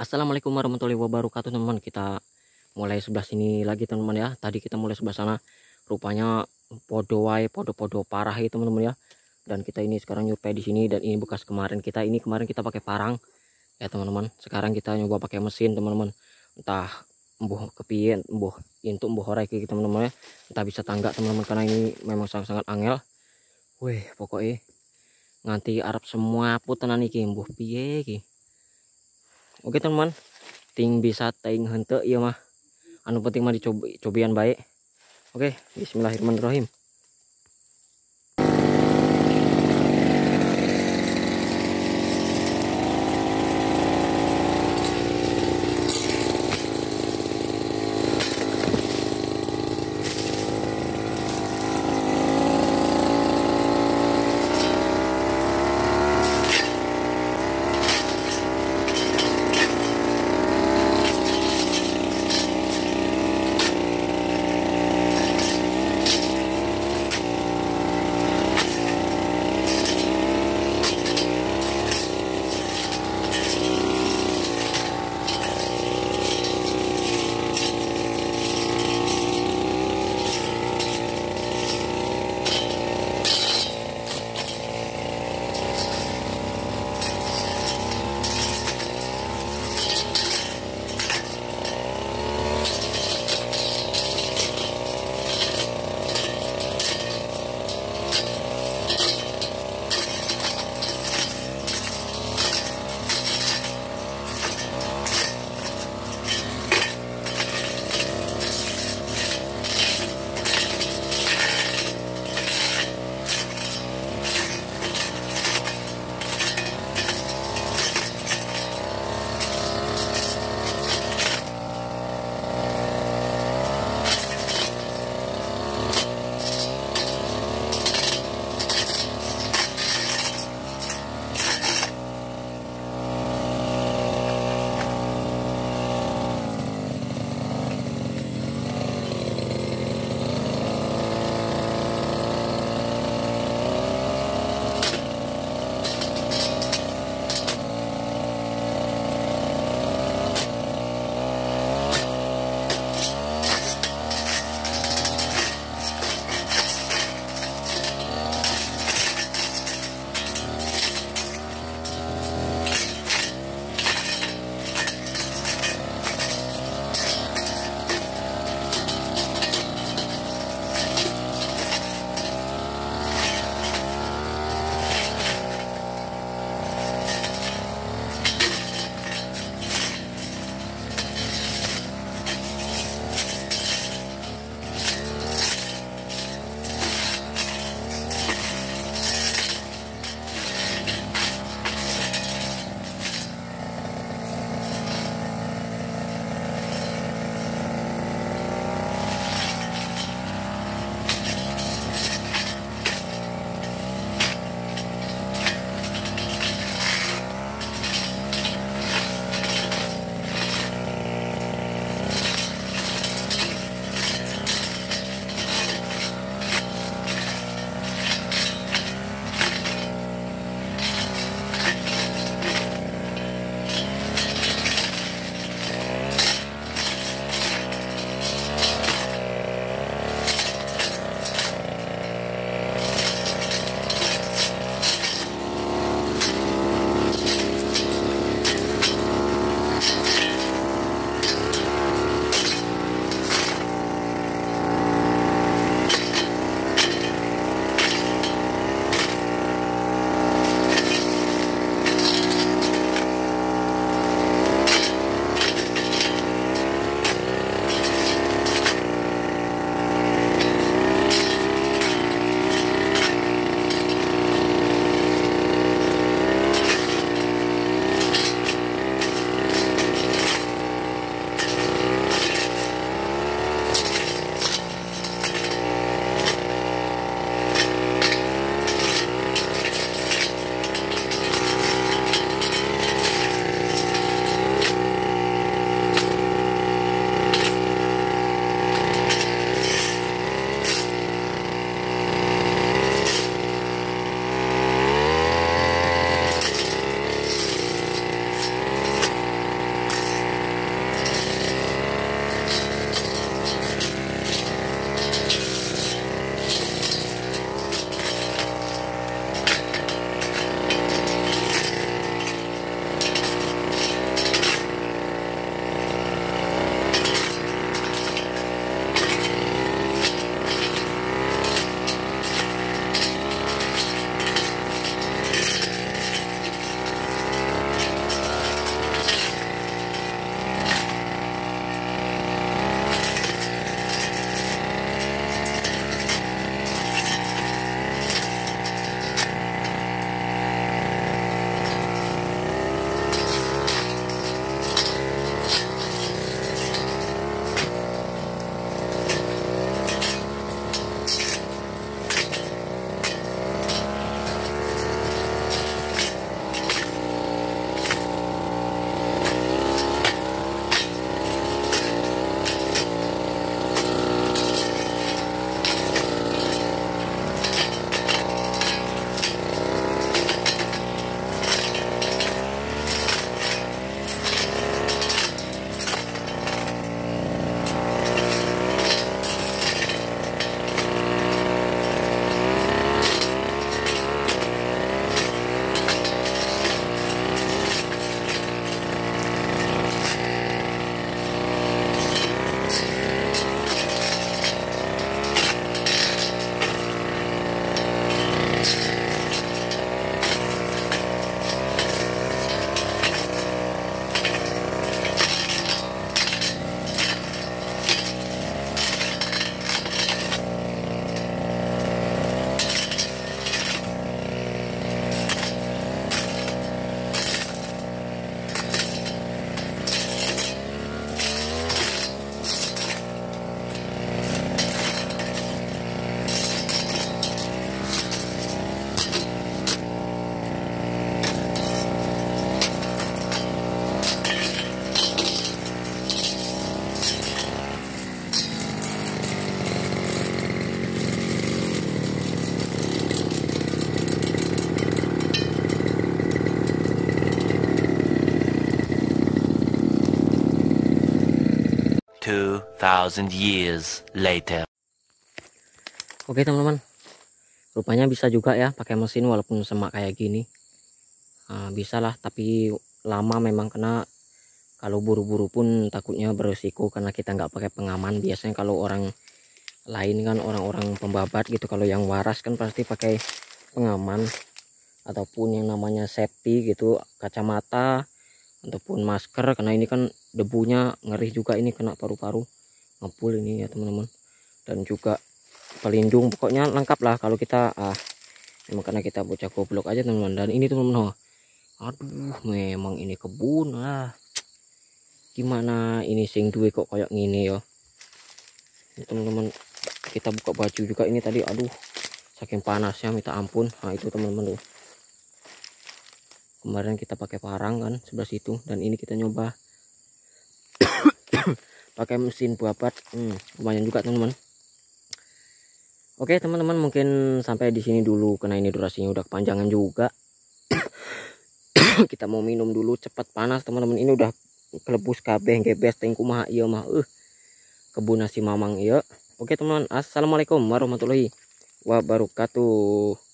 Assalamualaikum warahmatullahi wabarakatuh teman-teman Kita mulai sebelah sini lagi teman-teman ya Tadi kita mulai sebelah sana Rupanya podowai podo-podo parah ya teman-teman ya Dan kita ini sekarang nyupai di sini Dan ini bekas kemarin kita Ini kemarin kita pakai parang ya teman-teman Sekarang kita nyoba pakai mesin teman-teman Entah embuh kepien embuh intu embuh horai gitu, teman-teman ya Entah bisa tangga teman-teman Karena ini memang sangat-sangat angel Wih pokoknya nganti Arab semua putenan iki mbuh piye iki oke teman ting bisa ting hente iya mah anu penting mah dicobian baik oke bismillahirrahmanirrahim 2000 years later. Oke teman-teman, rupanya bisa juga ya pakai mesin walaupun semak kayak gini. Uh, ah, bisa lah, tapi lama memang kena kalau buru-buru pun takutnya berisiko karena kita nggak pakai pengaman. Biasanya kalau orang lain kan orang-orang pembabat gitu, kalau yang waras kan pasti pakai pengaman ataupun yang namanya safety gitu, kacamata, ataupun masker karena ini kan debunya ngeri juga ini kena paru-paru ngepul ini ya teman-teman dan juga pelindung pokoknya lengkap lah kalau kita ah emang karena kita bocah goblok aja teman-teman dan ini teman-teman oh, aduh memang ini kebun lah gimana ini sing duwe kok kayak gini ya teman-teman kita buka baju juga ini tadi aduh saking panasnya minta ampun nah itu teman-teman tuh kemarin kita pakai parang kan sebelah situ dan ini kita nyoba pakai mesin buapat hmm, lumayan juga teman-teman oke teman-teman mungkin sampai di sini dulu karena ini durasinya udah kepanjangan juga kita mau minum dulu cepat panas teman-teman ini udah kelebus kabeh gebes tengku mah iya mah uh, kebun nasi mamang iya oke teman teman assalamualaikum warahmatullahi wabarakatuh